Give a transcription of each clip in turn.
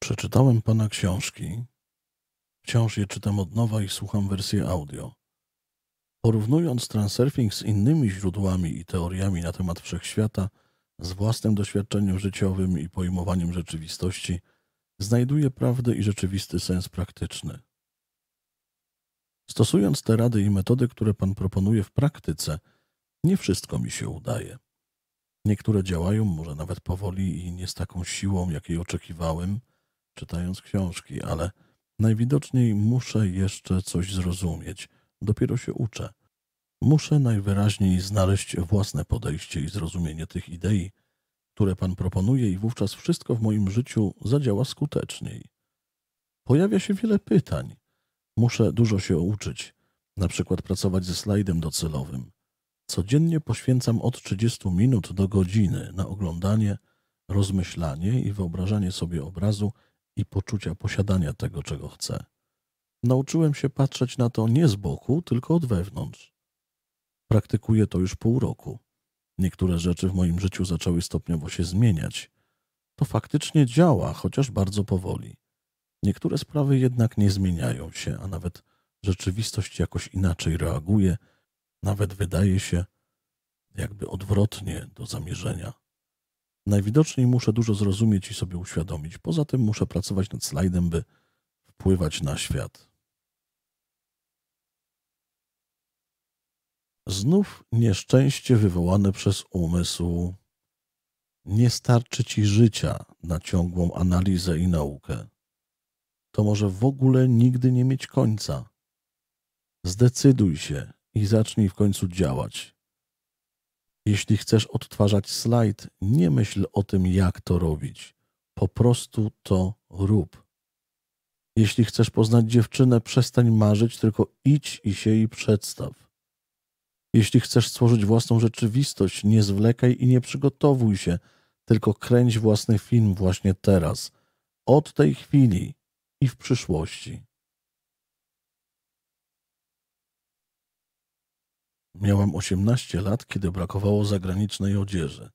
Przeczytałem pana książki. Wciąż je czytam od nowa i słucham wersji audio. Porównując transurfing z innymi źródłami i teoriami na temat wszechświata, z własnym doświadczeniem życiowym i pojmowaniem rzeczywistości znajduje prawdę i rzeczywisty sens praktyczny. Stosując te rady i metody, które Pan proponuje w praktyce, nie wszystko mi się udaje. Niektóre działają może nawet powoli i nie z taką siłą, jakiej oczekiwałem, czytając książki, ale najwidoczniej muszę jeszcze coś zrozumieć. Dopiero się uczę. Muszę najwyraźniej znaleźć własne podejście i zrozumienie tych idei, które Pan proponuje, i wówczas wszystko w moim życiu zadziała skuteczniej. Pojawia się wiele pytań. Muszę dużo się uczyć, na przykład pracować ze slajdem docelowym. Codziennie poświęcam od 30 minut do godziny na oglądanie, rozmyślanie i wyobrażanie sobie obrazu i poczucia posiadania tego, czego chcę. Nauczyłem się patrzeć na to nie z boku, tylko od wewnątrz. Praktykuję to już pół roku. Niektóre rzeczy w moim życiu zaczęły stopniowo się zmieniać. To faktycznie działa, chociaż bardzo powoli. Niektóre sprawy jednak nie zmieniają się, a nawet rzeczywistość jakoś inaczej reaguje, nawet wydaje się jakby odwrotnie do zamierzenia. Najwidoczniej muszę dużo zrozumieć i sobie uświadomić. Poza tym muszę pracować nad slajdem, by wpływać na świat. Znów nieszczęście wywołane przez umysł. Nie starczy ci życia na ciągłą analizę i naukę. To może w ogóle nigdy nie mieć końca. Zdecyduj się i zacznij w końcu działać. Jeśli chcesz odtwarzać slajd, nie myśl o tym, jak to robić. Po prostu to rób. Jeśli chcesz poznać dziewczynę, przestań marzyć, tylko idź i się jej przedstaw. Jeśli chcesz stworzyć własną rzeczywistość, nie zwlekaj i nie przygotowuj się, tylko kręć własny film właśnie teraz, od tej chwili i w przyszłości. Miałam 18 lat, kiedy brakowało zagranicznej odzieży.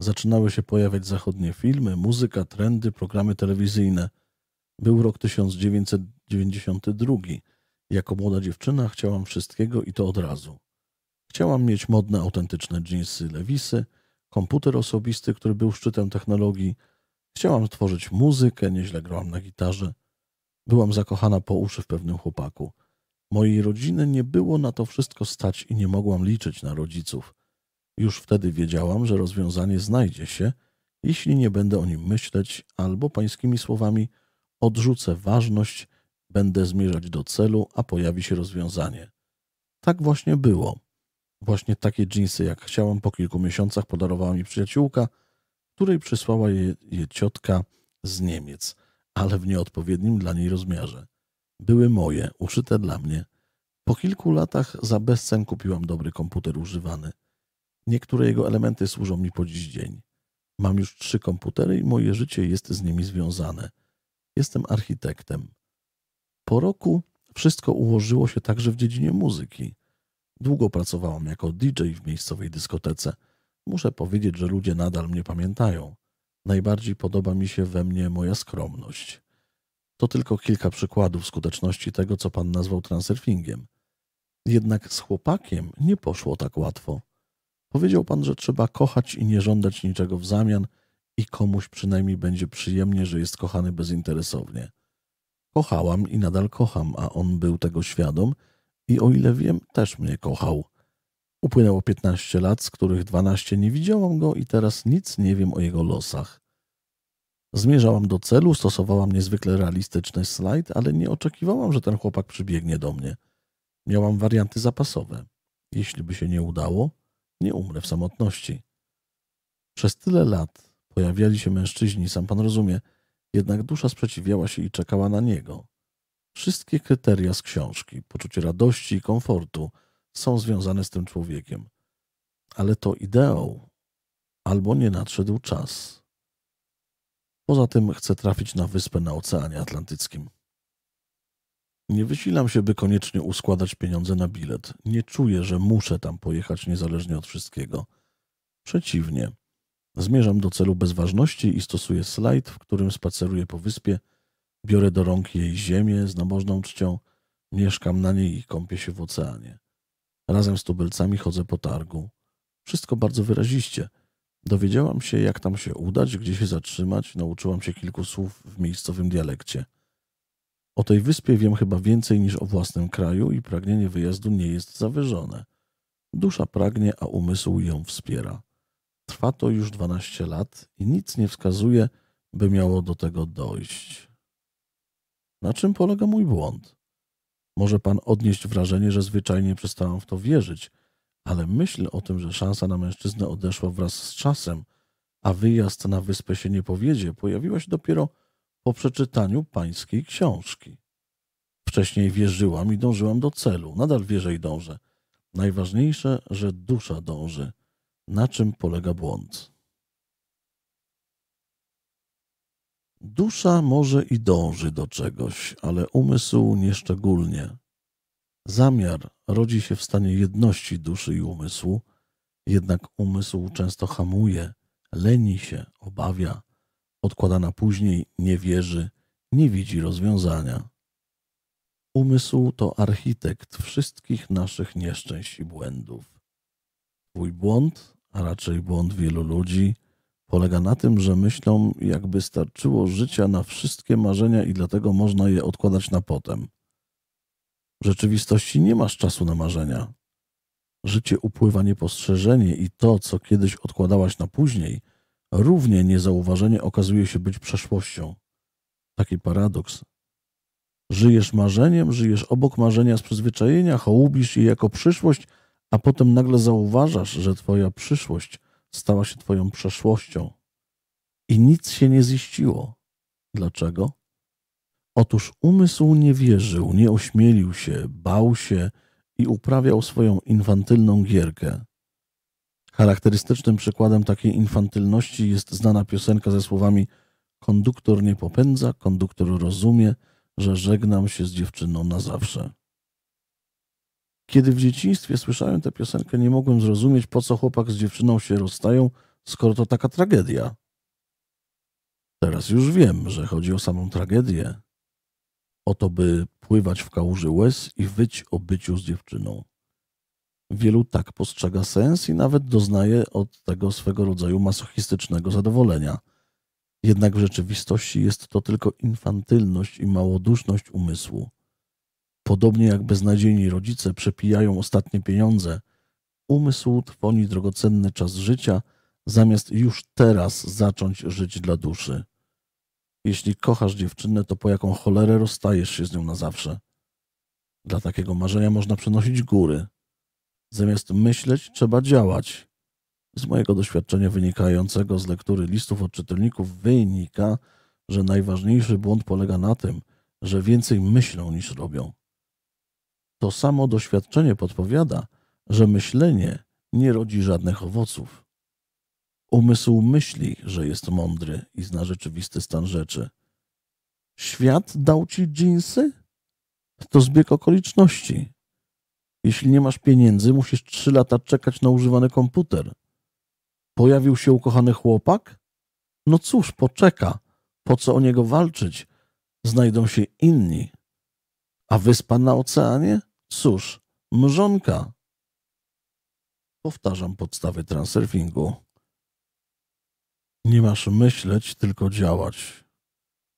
Zaczynały się pojawiać zachodnie filmy, muzyka, trendy, programy telewizyjne. Był rok 1992. Jako młoda dziewczyna chciałam wszystkiego i to od razu. Chciałam mieć modne, autentyczne jeansy Lewisy, komputer osobisty, który był szczytem technologii. Chciałam tworzyć muzykę, nieźle grałam na gitarze. Byłam zakochana po uszy w pewnym chłopaku. Mojej rodziny nie było na to wszystko stać i nie mogłam liczyć na rodziców. Już wtedy wiedziałam, że rozwiązanie znajdzie się, jeśli nie będę o nim myśleć, albo pańskimi słowami odrzucę ważność, będę zmierzać do celu, a pojawi się rozwiązanie. Tak właśnie było. Właśnie takie dżinsy, jak chciałam, po kilku miesiącach podarowała mi przyjaciółka, której przysłała je, je ciotka z Niemiec, ale w nieodpowiednim dla niej rozmiarze. Były moje, uszyte dla mnie. Po kilku latach za bezcen kupiłam dobry komputer używany. Niektóre jego elementy służą mi po dziś dzień. Mam już trzy komputery i moje życie jest z nimi związane. Jestem architektem. Po roku wszystko ułożyło się także w dziedzinie muzyki. Długo pracowałam jako DJ w miejscowej dyskotece. Muszę powiedzieć, że ludzie nadal mnie pamiętają. Najbardziej podoba mi się we mnie moja skromność. To tylko kilka przykładów skuteczności tego, co pan nazwał transurfingiem. Jednak z chłopakiem nie poszło tak łatwo. Powiedział pan, że trzeba kochać i nie żądać niczego w zamian i komuś przynajmniej będzie przyjemnie, że jest kochany bezinteresownie. Kochałam i nadal kocham, a on był tego świadom – i o ile wiem, też mnie kochał. Upłynęło 15 lat, z których 12 nie widziałam go i teraz nic nie wiem o jego losach. Zmierzałam do celu, stosowałam niezwykle realistyczny slajd, ale nie oczekiwałam, że ten chłopak przybiegnie do mnie. Miałam warianty zapasowe. Jeśli by się nie udało, nie umrę w samotności. Przez tyle lat pojawiali się mężczyźni, sam pan rozumie, jednak dusza sprzeciwiała się i czekała na niego. Wszystkie kryteria z książki, poczucie radości i komfortu są związane z tym człowiekiem. Ale to ideał, albo nie nadszedł czas. Poza tym chcę trafić na wyspę na Oceanie Atlantyckim. Nie wysilam się, by koniecznie uskładać pieniądze na bilet. Nie czuję, że muszę tam pojechać niezależnie od wszystkiego. Przeciwnie. Zmierzam do celu bezważności i stosuję slajd, w którym spaceruję po wyspie – Biorę do rąk jej ziemię z nabożną czcią, mieszkam na niej i kąpię się w oceanie. Razem z tubylcami chodzę po targu. Wszystko bardzo wyraziście. Dowiedziałam się, jak tam się udać, gdzie się zatrzymać, nauczyłam się kilku słów w miejscowym dialekcie. O tej wyspie wiem chyba więcej niż o własnym kraju i pragnienie wyjazdu nie jest zawyżone. Dusza pragnie, a umysł ją wspiera. Trwa to już 12 lat i nic nie wskazuje, by miało do tego dojść. Na czym polega mój błąd? Może pan odnieść wrażenie, że zwyczajnie przestałam w to wierzyć, ale myśl o tym, że szansa na mężczyznę odeszła wraz z czasem, a wyjazd na wyspę się nie powiedzie, pojawiła się dopiero po przeczytaniu pańskiej książki. Wcześniej wierzyłam i dążyłam do celu, nadal wierzę i dążę. Najważniejsze, że dusza dąży. Na czym polega błąd? Dusza może i dąży do czegoś, ale umysł nieszczególnie. Zamiar rodzi się w stanie jedności duszy i umysłu, jednak umysł często hamuje, leni się, obawia, odkłada na później, nie wierzy, nie widzi rozwiązania. Umysł to architekt wszystkich naszych nieszczęść i błędów. Twój błąd, a raczej błąd wielu ludzi, polega na tym, że myślą, jakby starczyło życia na wszystkie marzenia i dlatego można je odkładać na potem. W rzeczywistości nie masz czasu na marzenia. Życie upływa niepostrzeżenie i to, co kiedyś odkładałaś na później, równie niezauważenie okazuje się być przeszłością. Taki paradoks. Żyjesz marzeniem, żyjesz obok marzenia z przyzwyczajenia, hołubisz je jako przyszłość, a potem nagle zauważasz, że twoja przyszłość – stała się Twoją przeszłością i nic się nie ziściło. Dlaczego? Otóż umysł nie wierzył, nie ośmielił się, bał się i uprawiał swoją infantylną gierkę. Charakterystycznym przykładem takiej infantylności jest znana piosenka ze słowami Konduktor nie popędza, konduktor rozumie, że żegnam się z dziewczyną na zawsze. Kiedy w dzieciństwie słyszałem tę piosenkę, nie mogłem zrozumieć, po co chłopak z dziewczyną się rozstają, skoro to taka tragedia. Teraz już wiem, że chodzi o samą tragedię. O to, by pływać w kałuży łez i wyć o byciu z dziewczyną. Wielu tak postrzega sens i nawet doznaje od tego swego rodzaju masochistycznego zadowolenia. Jednak w rzeczywistości jest to tylko infantylność i małoduszność umysłu. Podobnie jak beznadziejni rodzice przepijają ostatnie pieniądze, umysł trwoni drogocenny czas życia, zamiast już teraz zacząć żyć dla duszy. Jeśli kochasz dziewczynę, to po jaką cholerę rozstajesz się z nią na zawsze. Dla takiego marzenia można przenosić góry. Zamiast myśleć, trzeba działać. Z mojego doświadczenia wynikającego z lektury listów od czytelników wynika, że najważniejszy błąd polega na tym, że więcej myślą niż robią. To samo doświadczenie podpowiada, że myślenie nie rodzi żadnych owoców. Umysł myśli, że jest mądry i zna rzeczywisty stan rzeczy. Świat dał ci dżinsy? To zbieg okoliczności. Jeśli nie masz pieniędzy, musisz trzy lata czekać na używany komputer. Pojawił się ukochany chłopak? No cóż, poczeka. Po co o niego walczyć? Znajdą się inni. A wyspa na oceanie? Cóż, mrzonka. Powtarzam podstawy transurfingu. Nie masz myśleć, tylko działać.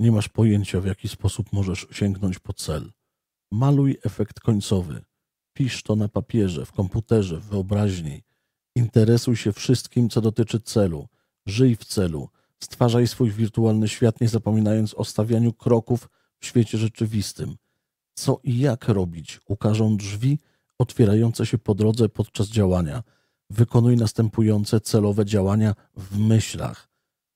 Nie masz pojęcia, w jaki sposób możesz sięgnąć po cel. Maluj efekt końcowy. Pisz to na papierze, w komputerze, w wyobraźni. Interesuj się wszystkim, co dotyczy celu. Żyj w celu. Stwarzaj swój wirtualny świat, nie zapominając o stawianiu kroków w świecie rzeczywistym co i jak robić. Ukażą drzwi otwierające się po drodze podczas działania. Wykonuj następujące celowe działania w myślach.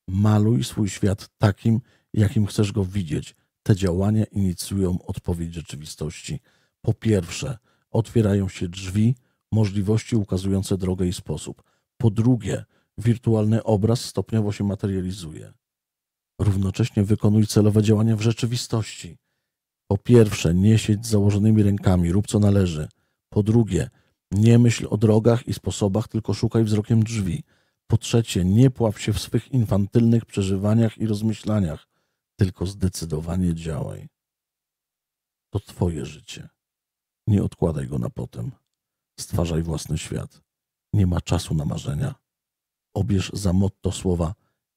Maluj swój świat takim, jakim chcesz go widzieć. Te działania inicjują odpowiedź rzeczywistości. Po pierwsze, otwierają się drzwi, możliwości ukazujące drogę i sposób. Po drugie, wirtualny obraz stopniowo się materializuje. Równocześnie wykonuj celowe działania w rzeczywistości. Po pierwsze, nie siedź z założonymi rękami, rób co należy. Po drugie, nie myśl o drogach i sposobach, tylko szukaj wzrokiem drzwi. Po trzecie, nie pław się w swych infantylnych przeżywaniach i rozmyślaniach, tylko zdecydowanie działaj. To Twoje życie. Nie odkładaj go na potem. Stwarzaj własny świat. Nie ma czasu na marzenia. Obierz za motto słowa: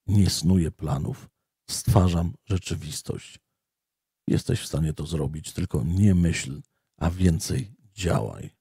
Nie snuję planów, stwarzam rzeczywistość. Jesteś w stanie to zrobić, tylko nie myśl, a więcej działaj.